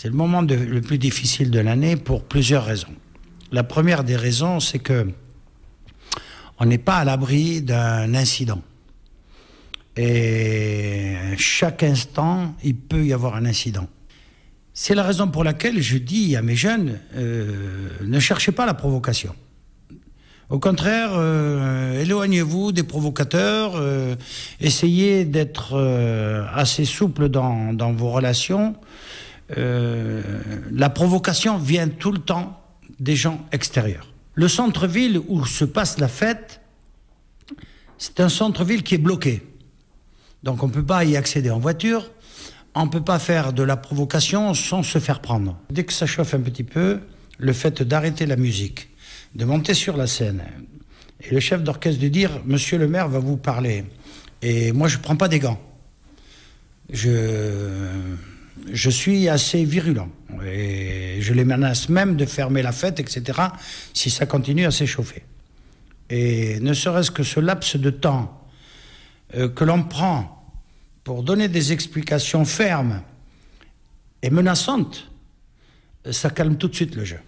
C'est le moment le plus difficile de l'année pour plusieurs raisons. La première des raisons, c'est que on n'est pas à l'abri d'un incident. Et chaque instant, il peut y avoir un incident. C'est la raison pour laquelle je dis à mes jeunes, euh, ne cherchez pas la provocation. Au contraire, euh, éloignez-vous des provocateurs, euh, essayez d'être assez souple dans, vos relations euh, la provocation vient tout le temps des gens extérieurs. Le centre-ville où se passe la fête, c'est un centre-ville qui est bloqué. Donc on ne peut pas y accéder en voiture, on ne peut pas faire de la provocation sans se faire prendre. Dès que ça chauffe un petit peu, le fait d'arrêter la musique, de monter sur la scène, et le chef d'orchestre de dire, Monsieur le maire va vous parler, et moi je ne prends pas des gants. Je je suis assez virulent. Et je les menace même de fermer la fête, etc., si ça continue à s'échauffer. Et ne serait-ce que ce laps de temps euh, que l'on prend pour donner des explications fermes et menaçantes, ça calme tout de suite le jeu.